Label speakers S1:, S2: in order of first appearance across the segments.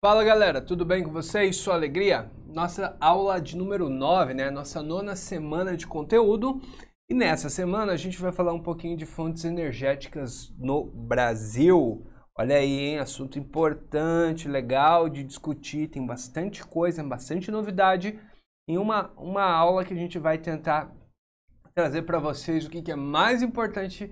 S1: Fala galera, tudo bem com vocês? Sua alegria? Nossa aula de número 9, né? Nossa nona semana de conteúdo. E nessa semana a gente vai falar um pouquinho de fontes energéticas no Brasil. Olha aí, hein? Assunto importante, legal de discutir, tem bastante coisa, bastante novidade. Em uma, uma aula que a gente vai tentar trazer para vocês o que, que é mais importante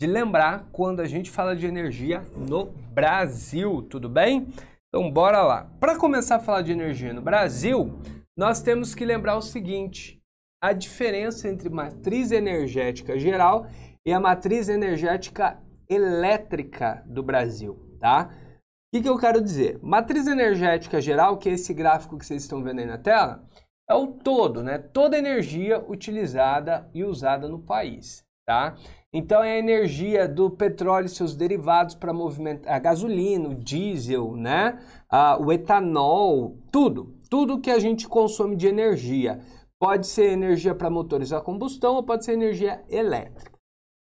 S1: de lembrar quando a gente fala de energia no Brasil, tudo bem? Então bora lá. Para começar a falar de energia no Brasil, nós temos que lembrar o seguinte: a diferença entre matriz energética geral e a matriz energética elétrica do Brasil, tá? O que, que, eu quero dizer? Matriz energética geral, que é esse gráfico que vocês estão vendo aí na tela, é o todo, né? Toda energia utilizada e usada no país, tá? Então é a energia do petróleo e seus derivados para movimentar a gasolina, o diesel, né? Ah, o etanol, tudo, tudo que a gente consome de energia. Pode ser energia para motores a combustão ou pode ser energia elétrica.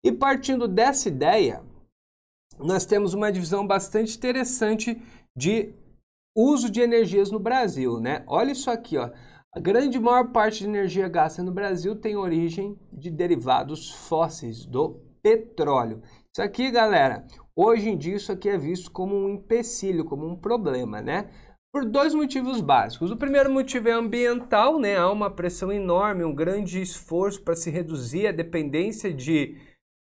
S1: E partindo dessa ideia, nós temos uma divisão bastante interessante de uso de energias no Brasil, né? Olha isso aqui, ó. A grande maior parte de energia gasta no Brasil tem origem de derivados fósseis do petróleo. Isso aqui, galera, hoje em dia isso aqui é visto como um empecilho, como um problema, né? Por dois motivos básicos. O primeiro motivo é ambiental, né? Há uma pressão enorme, um grande esforço para se reduzir a dependência de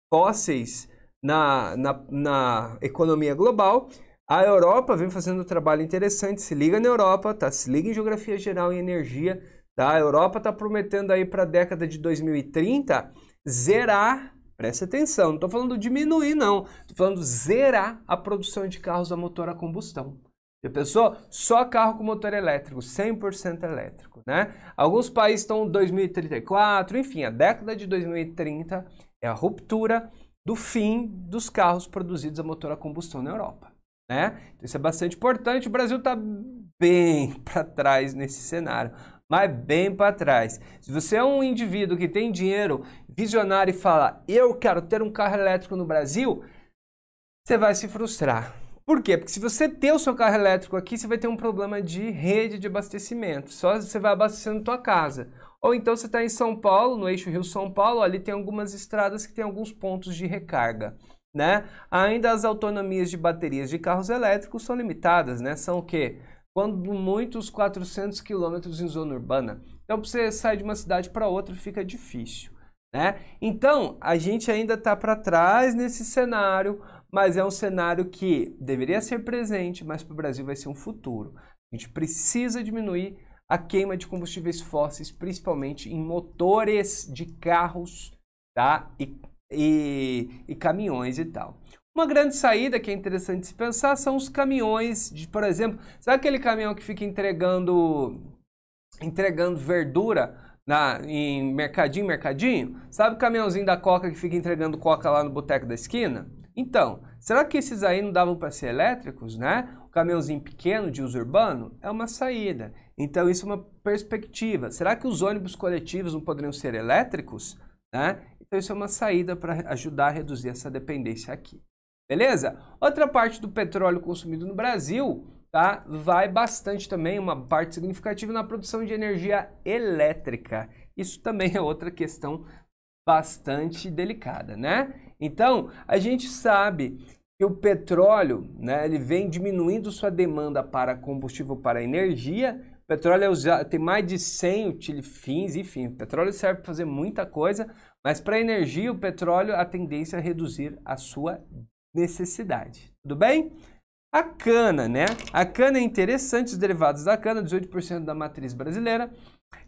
S1: fósseis na, na, na economia global. A Europa vem fazendo um trabalho interessante, se liga na Europa, tá? Se liga em geografia geral e energia, tá? A Europa está prometendo aí para a década de 2030 zerar, presta atenção, não estou falando diminuir não, estou falando zerar a produção de carros a motor a combustão. Já pensou? Só carro com motor elétrico, 100% elétrico, né? Alguns países estão em 2034, enfim, a década de 2030 é a ruptura do fim dos carros produzidos a motor a combustão na Europa. Né? Então, isso é bastante importante. O Brasil está bem para trás nesse cenário, mas bem para trás. Se você é um indivíduo que tem dinheiro, visionário e fala, eu quero ter um carro elétrico no Brasil, você vai se frustrar. Por quê? Porque se você ter o seu carro elétrico aqui, você vai ter um problema de rede de abastecimento. Só você vai abastecendo tua casa. Ou então você está em São Paulo, no eixo Rio-São Paulo, ali tem algumas estradas que tem alguns pontos de recarga né? Ainda as autonomias de baterias de carros elétricos são limitadas, né? São o quê? Quando muitos 400 quilômetros em zona urbana. Então, para você sair de uma cidade para outra, fica difícil, né? Então, a gente ainda está para trás nesse cenário, mas é um cenário que deveria ser presente, mas para o Brasil vai ser um futuro. A gente precisa diminuir a queima de combustíveis fósseis, principalmente em motores de carros, tá? E e, e caminhões e tal. Uma grande saída que é interessante se pensar são os caminhões, de, por exemplo, sabe aquele caminhão que fica entregando entregando verdura na, em mercadinho, mercadinho? Sabe o caminhãozinho da Coca que fica entregando Coca lá no boteco da esquina? Então, será que esses aí não davam para ser elétricos, né? O caminhãozinho pequeno de uso urbano é uma saída. Então, isso é uma perspectiva. Será que os ônibus coletivos não poderiam ser elétricos? Né? Então, isso é uma saída para ajudar a reduzir essa dependência aqui. Beleza? Outra parte do petróleo consumido no Brasil tá, vai bastante também, uma parte significativa, na produção de energia elétrica. Isso também é outra questão bastante delicada, né? Então, a gente sabe o petróleo, né, ele vem diminuindo sua demanda para combustível para energia. O petróleo é usado, tem mais de 100 fins, enfim, o petróleo serve para fazer muita coisa, mas para energia, o petróleo, a tendência é reduzir a sua necessidade. Tudo bem? A cana, né? A cana é interessante, os derivados da cana, 18% da matriz brasileira,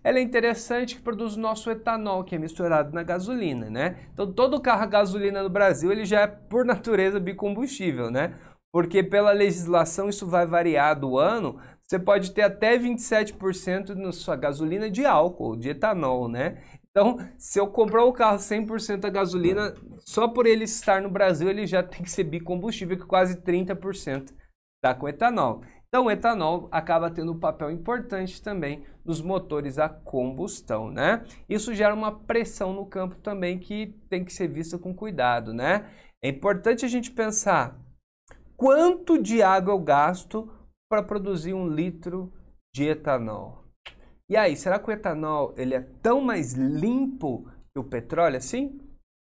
S1: ela é interessante que produz o nosso etanol, que é misturado na gasolina, né? Então todo carro a gasolina no Brasil, ele já é por natureza bicombustível, né? Porque pela legislação isso vai variar do ano, você pode ter até 27% na sua gasolina de álcool, de etanol, né? Então, se eu comprar o carro 100% a gasolina, só por ele estar no Brasil, ele já tem que ser bicombustível, que é quase 30% está com etanol. Então, o etanol acaba tendo um papel importante também nos motores a combustão, né? Isso gera uma pressão no campo também que tem que ser vista com cuidado, né? É importante a gente pensar quanto de água eu gasto para produzir um litro de etanol. E aí, será que o etanol ele é tão mais limpo que o petróleo assim?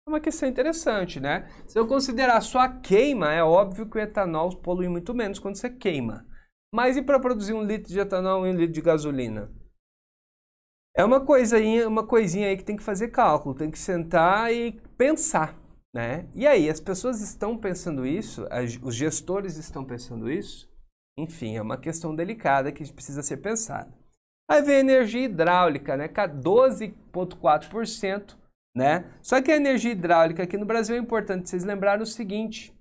S1: É uma questão interessante, né? Se eu considerar só a queima, é óbvio que o etanol polui muito menos quando você queima. Mas e para produzir um litro de etanol e um litro de gasolina? É uma coisinha, uma coisinha aí que tem que fazer cálculo, tem que sentar e pensar, né? E aí, as pessoas estão pensando isso? os gestores estão pensando isso? Enfim, é uma questão delicada que precisa ser pensada. Aí vem a energia hidráulica, né? 12,4%, né? Só que a energia hidráulica aqui no Brasil é importante vocês lembrarem o seguinte,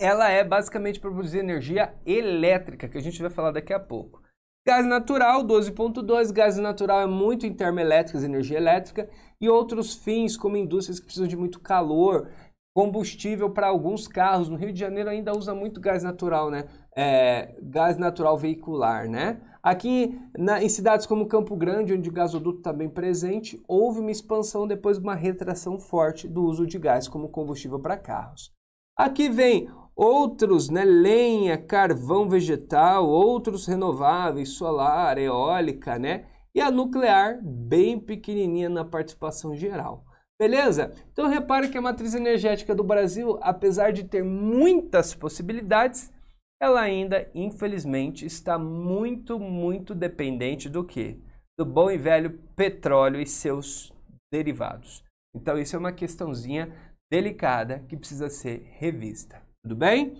S1: ela é basicamente para produzir energia elétrica, que a gente vai falar daqui a pouco. Gás natural, 12.2, gás natural é muito em termoelétricas, energia elétrica, e outros fins, como indústrias que precisam de muito calor, combustível para alguns carros. No Rio de Janeiro ainda usa muito gás natural, né? É, gás natural veicular, né? Aqui na, em cidades como Campo Grande, onde o gasoduto está bem presente, houve uma expansão depois de uma retração forte do uso de gás como combustível para carros. Aqui vem Outros, né, lenha, carvão vegetal, outros renováveis, solar, eólica, né? E a nuclear, bem pequenininha na participação geral. Beleza? Então repare que a matriz energética do Brasil, apesar de ter muitas possibilidades, ela ainda, infelizmente, está muito, muito dependente do que? Do bom e velho petróleo e seus derivados. Então isso é uma questãozinha delicada que precisa ser revista. Tudo bem?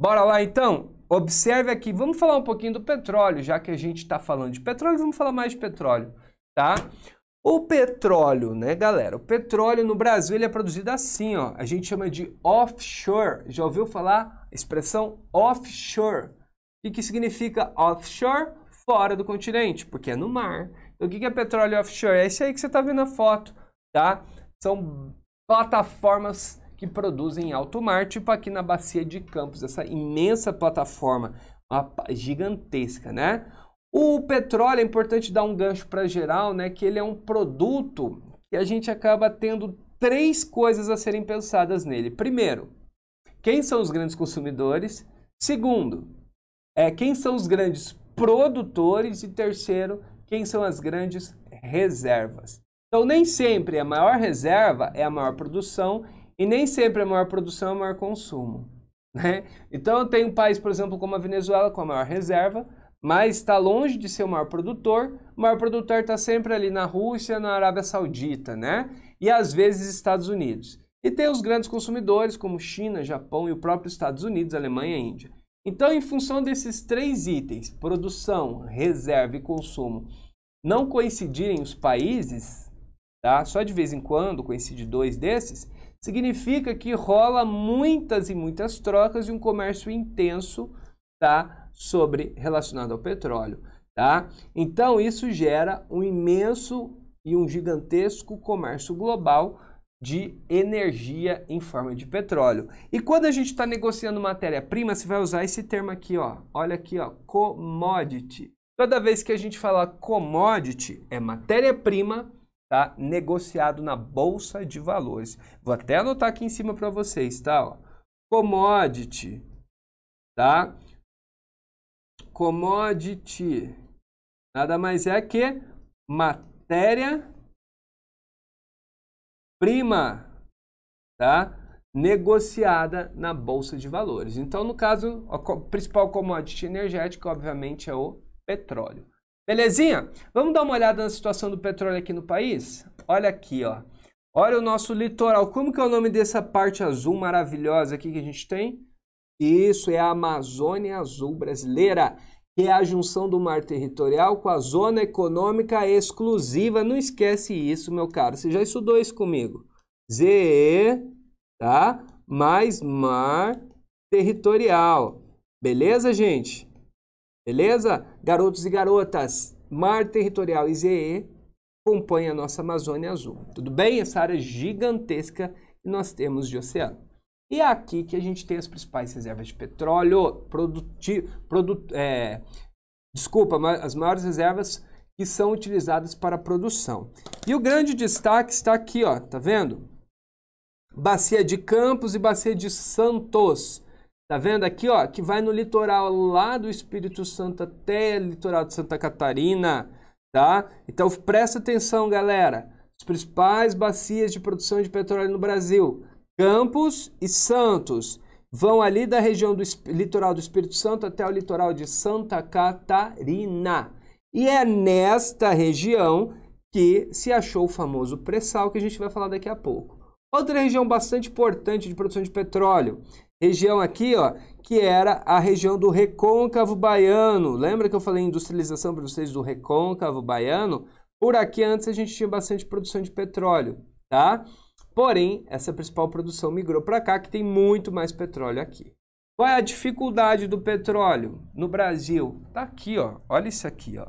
S1: Bora lá então? Observe aqui, vamos falar um pouquinho do petróleo, já que a gente está falando de petróleo, vamos falar mais de petróleo, tá? O petróleo, né, galera? O petróleo no Brasil ele é produzido assim, ó. A gente chama de offshore. Já ouviu falar a expressão offshore? O que, significa offshore? Fora do continente, porque é no mar. Então, o que, que é petróleo offshore? É esse aí que você está vendo a foto, tá? São plataformas que produzem alto mar, tipo aqui na Bacia de Campos, essa imensa plataforma gigantesca, né? O petróleo é importante dar um gancho para geral, né? Que ele é um produto que a gente acaba tendo três coisas a serem pensadas nele. Primeiro, quem são os grandes consumidores? Segundo, é quem são os grandes produtores e terceiro, quem são as grandes reservas. Então nem sempre a maior reserva é a maior produção e nem sempre a maior produção é o maior consumo. Né? Então, tem um país, por exemplo, como a Venezuela, com a maior reserva, mas está longe de ser o maior produtor. O maior produtor está sempre ali na Rússia, na Arábia Saudita, né? E às vezes Estados Unidos. E tem os grandes consumidores, como China, Japão e o próprio Estados Unidos, Alemanha e Índia. Então, em função desses três itens, produção, reserva e consumo, não coincidirem os países, tá? só de vez em quando coincide dois desses, significa que rola muitas e muitas trocas e um comércio intenso tá, sobre relacionado ao petróleo. Tá? Então isso gera um imenso e um gigantesco comércio global de energia em forma de petróleo. E quando a gente está negociando matéria-prima, você vai usar esse termo aqui, ó. Olha aqui, ó, commodity. Toda vez que a gente falar commodity, é matéria-prima tá? negociado na bolsa de valores. Vou até anotar aqui em cima para vocês, tá? Ó. Commodity, tá? Commodity nada mais é que matéria prima, tá? negociada na bolsa de valores. Então, no caso, a principal commodity energética, obviamente, é o petróleo. Belezinha? Vamos dar uma olhada na situação do petróleo aqui no país? Olha aqui, ó. Olha o nosso litoral. Como que é o nome dessa parte azul maravilhosa aqui que a gente tem? Isso é a Amazônia Azul brasileira, que é a junção do mar territorial com a zona econômica exclusiva. Não esquece isso, meu caro. Você já estudou isso comigo? ZE, tá? Mais mar territorial. Beleza, gente? Beleza? Garotos e garotas, Mar Territorial IZE acompanha a nossa Amazônia Azul. Tudo bem? Essa área é gigantesca que nós temos de oceano. E é aqui que a gente tem as principais reservas de petróleo, produtivo, produt, é, desculpa, as maiores reservas que são utilizadas para a produção. E o grande destaque está aqui, ó, tá vendo? Bacia de Campos e Bacia de Santos. Tá vendo aqui, ó, que vai no litoral lá do Espírito Santo até o litoral de Santa Catarina, tá? Então presta atenção, galera. As principais bacias de produção de petróleo no Brasil, Campos e Santos, vão ali da região do litoral do Espírito Santo até o litoral de Santa Catarina. E é nesta região que se achou o famoso pré-sal que a gente vai falar daqui a pouco. Outra região bastante importante de produção de petróleo Região aqui, ó, que era a região do Recôncavo Baiano. Lembra que eu falei industrialização para vocês do Recôncavo Baiano? Por aqui antes a gente tinha bastante produção de petróleo, tá? Porém, essa principal produção migrou para cá, que tem muito mais petróleo aqui. Qual é a dificuldade do petróleo no Brasil? Tá aqui, ó. Olha isso aqui, ó.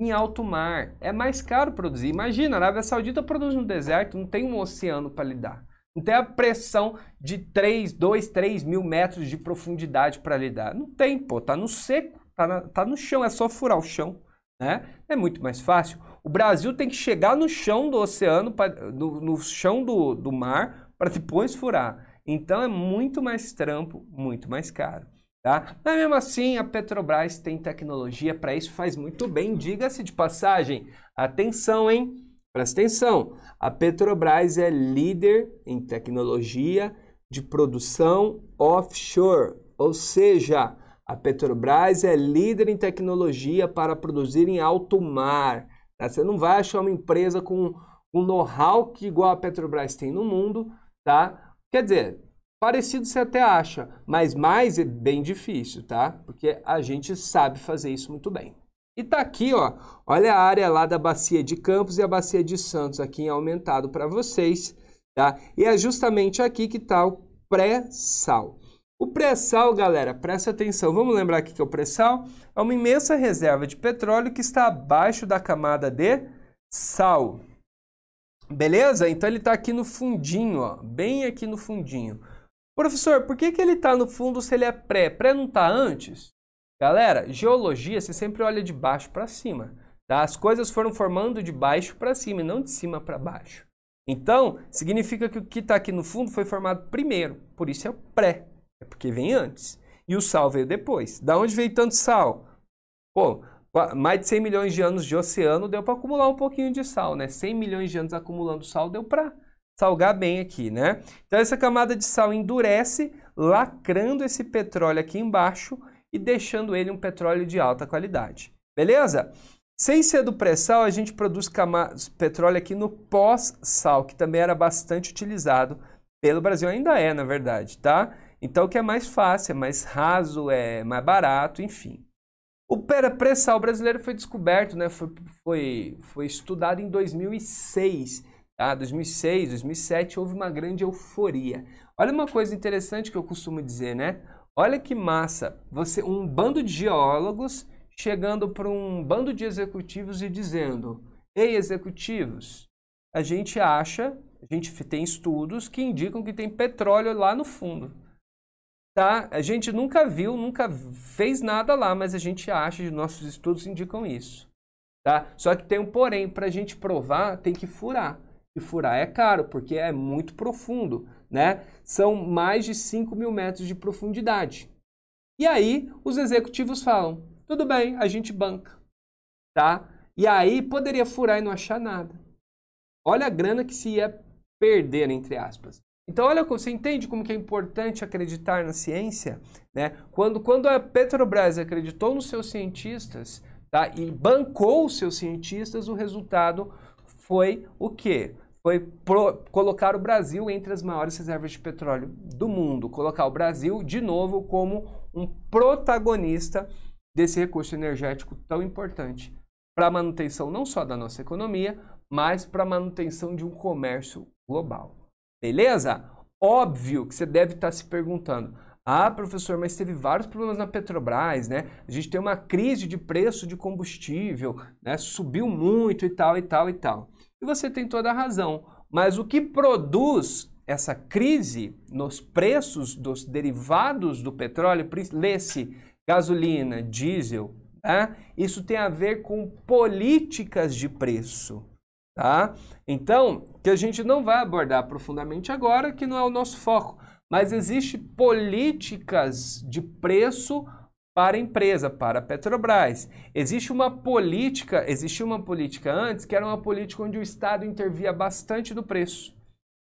S1: Em alto mar é mais caro produzir. Imagina, a Arábia Saudita produz no deserto, não tem um oceano para lidar. Não tem é a pressão de 3, 2, 3 mil metros de profundidade para lidar. Não tem, pô. Tá no seco, tá, na, tá no chão, é só furar o chão. Né? É muito mais fácil. O Brasil tem que chegar no chão do oceano, pra, no, chão do, do mar, para depois furar. Então é muito mais trampo, muito mais caro. Tá? Mas mesmo assim, a Petrobras tem tecnologia para isso, faz muito bem. Diga-se de passagem, atenção, hein? Presta atenção, a Petrobras é líder em tecnologia de produção offshore, ou seja, a Petrobras é líder em tecnologia para produzir em alto mar. Tá? Você não vai achar uma empresa com um know-how que igual a Petrobras tem no mundo, tá? Quer dizer, parecido você até acha, mas mais é bem difícil, tá? Porque a gente sabe fazer isso muito bem. E tá aqui, ó. Olha a área lá da bacia de Campos e a bacia de Santos aqui em aumentado para vocês, tá? E é justamente aqui que tá o pré-sal. O pré-sal, galera, presta atenção. Vamos lembrar aqui que é o pré-sal é uma imensa reserva de petróleo que está abaixo da camada de sal. Beleza? Então ele está aqui no fundinho, ó, bem aqui no fundinho. Professor, por que, que ele está no fundo se ele é pré? Pré não está antes? Galera, geologia se sempre olha de baixo para cima. Tá? As coisas foram formando de baixo para cima e não de cima para baixo. Então, significa que o que está aqui no fundo foi formado primeiro, por isso é o pré, é porque vem antes. E o sal veio depois. Da onde veio tanto sal? Pô, mais de 100 milhões de anos de oceano deu para acumular um pouquinho de sal, né? 100 milhões de anos acumulando sal deu para salgar bem aqui, né? Então essa camada de sal endurece, lacrando esse petróleo aqui embaixo e deixando ele um petróleo de alta qualidade. Beleza? Sem ser do pré-sal, a gente produz petróleo aqui no pós-sal, que também era bastante utilizado pelo Brasil, ainda é, na verdade, tá? Então, o que é mais fácil, é mais raso, é mais barato, enfim. O pré-sal brasileiro foi descoberto, né? Foi, foi, foi estudado em 2006. Tá? 2006, 2007, houve uma grande euforia. Olha uma coisa interessante que eu costumo dizer, né? Olha que massa! Você, um bando de geólogos chegando para um bando de executivos e dizendo: Ei, executivos, a gente acha, a gente tem estudos que indicam que tem petróleo lá no fundo. Tá? A gente nunca viu, nunca fez nada lá, mas a gente acha, nossos estudos indicam isso. Tá? Só que tem um porém, para a gente provar, tem que furar. E furar é caro, porque é muito profundo né? São mais de 5 mil metros de profundidade. E aí os executivos falam: tudo bem, a gente banca, tá? E aí poderia furar e não achar nada. Olha a grana que se ia perder, entre aspas. Então, olha, você entende como que é importante acreditar na ciência? Né? Quando, quando a Petrobras acreditou nos seus cientistas tá? e bancou os seus cientistas, o resultado foi o quê? foi pro, colocar o Brasil entre as maiores reservas de petróleo do mundo, colocar o Brasil de novo como um protagonista desse recurso energético tão importante para a manutenção não só da nossa economia, mas para a manutenção de um comércio global. Beleza? Óbvio que você deve estar tá se perguntando: ah, professor, mas teve vários problemas na Petrobras, né? A gente tem uma crise de preço de combustível, né? Subiu muito e tal e tal e tal. E você tem toda a razão. Mas o que produz essa crise nos preços dos derivados do petróleo, lê-se gasolina, diesel, tá? isso tem a ver com políticas de preço. Tá? Então, que a gente não vai abordar profundamente agora, que não é o nosso foco, mas existe políticas de preço para a empresa, para a Petrobras. Existe uma política, existia uma política antes que era uma política onde o Estado intervia bastante no preço.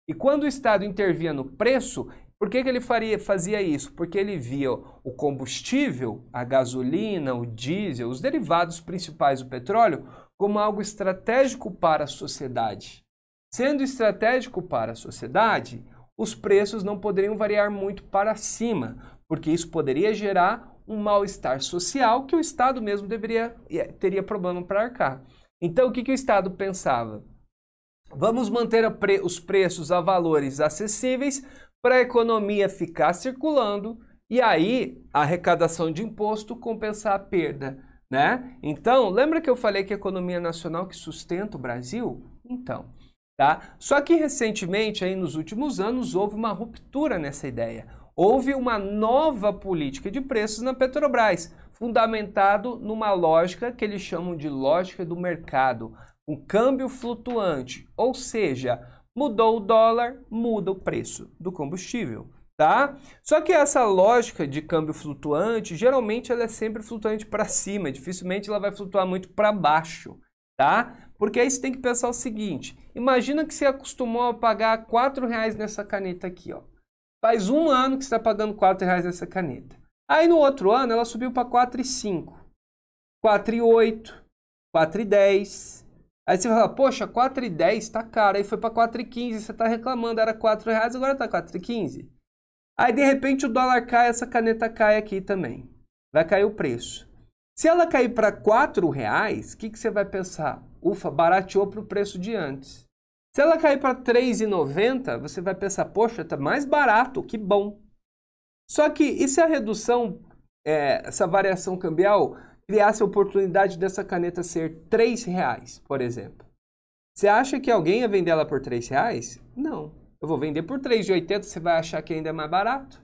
S1: E quando o Estado intervia no preço, por que, que ele faria, fazia isso? Porque ele via o combustível, a gasolina, o diesel, os derivados principais do petróleo, como algo estratégico para a sociedade. Sendo estratégico para a sociedade, os preços não poderiam variar muito para cima, porque isso poderia gerar um mal-estar social que o Estado mesmo deveria eh, teria problema para arcar. Então, o que, que o Estado pensava? Vamos manter pre os preços a valores acessíveis para a economia ficar circulando e aí a arrecadação de imposto compensar a perda, né? Então, lembra que eu falei que a economia nacional que sustenta o Brasil? Então, tá? Só que recentemente, aí nos últimos anos, houve uma ruptura nessa ideia houve uma nova política de preços na Petrobras, fundamentado numa lógica que eles chamam de lógica do mercado, um câmbio flutuante, ou seja, mudou o dólar, muda o preço do combustível, tá? Só que essa lógica de câmbio flutuante, geralmente ela é sempre flutuante para cima, dificilmente ela vai flutuar muito para baixo, tá? Porque aí você tem que pensar o seguinte, imagina que você acostumou a pagar R$ reais nessa caneta aqui, ó. Faz um ano que você está pagando R$ reais nessa caneta. Aí no outro ano ela subiu para 4,5, 4,8, 4,10. Aí você fala, poxa, 4,10 está caro. Aí foi para 4,15, você está reclamando, era 4 reais, agora está 4,15. Aí de repente o dólar cai, essa caneta cai aqui também. Vai cair o preço. Se ela cair para 4 reais, o que, que você vai pensar? Ufa, barateou para o preço de antes. Se ela cair para 3,90, você vai pensar, poxa, está mais barato, que bom. Só que e se a redução, é, essa variação cambial, criasse a oportunidade dessa caneta ser 3 reais, por exemplo? Você acha que alguém ia vender ela por 3 reais? Não. Eu vou vender por 3,80, você vai achar que ainda é mais barato.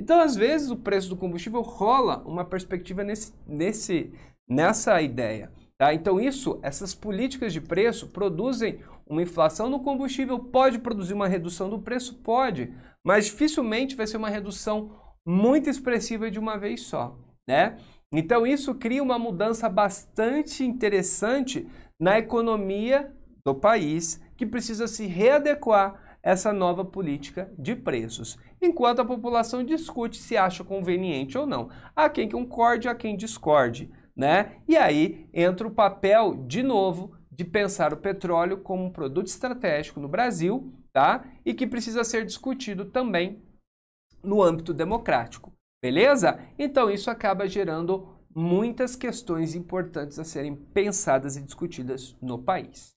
S1: Então, às vezes, o preço do combustível rola uma perspectiva nesse, nesse, nessa ideia. Tá? Então, isso, essas políticas de preço produzem uma inflação no combustível pode produzir uma redução do preço? Pode, mas dificilmente vai ser uma redução muito expressiva de uma vez só, né? Então isso cria uma mudança bastante interessante na economia do país, que precisa se readequar a essa nova política de preços. Enquanto a população discute se acha conveniente ou não. Há quem concorde, há quem discorde, né? E aí entra o papel de novo de pensar o petróleo como um produto estratégico no Brasil, tá? E que precisa ser discutido também no âmbito democrático. Beleza? Então isso acaba gerando muitas questões importantes a serem pensadas e discutidas no país.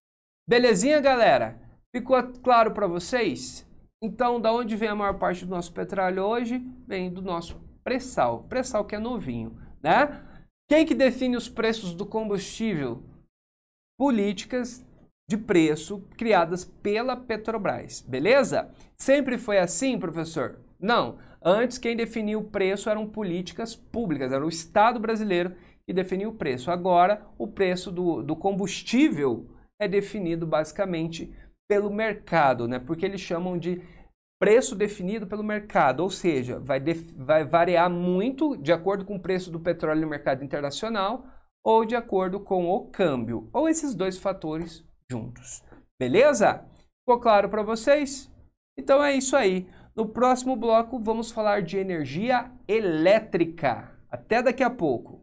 S1: Belezinha, galera? Ficou claro para vocês? Então, da onde vem a maior parte do nosso petróleo hoje? Vem do nosso pré-sal, pré-sal que é novinho, né? Quem que define os preços do combustível? políticas de preço criadas pela Petrobras, beleza? Sempre foi assim, professor? Não. Antes, quem definiu o preço eram políticas públicas, era o Estado brasileiro que definia o preço. Agora, o preço do, do combustível é definido basicamente pelo mercado, né? Porque eles chamam de preço definido pelo mercado, ou seja, vai, vai variar muito de acordo com o preço do petróleo no mercado internacional ou de acordo com o câmbio, ou esses dois fatores juntos. Beleza? Ficou claro para vocês? Então é isso aí. No próximo bloco vamos falar de energia elétrica. Até daqui a pouco.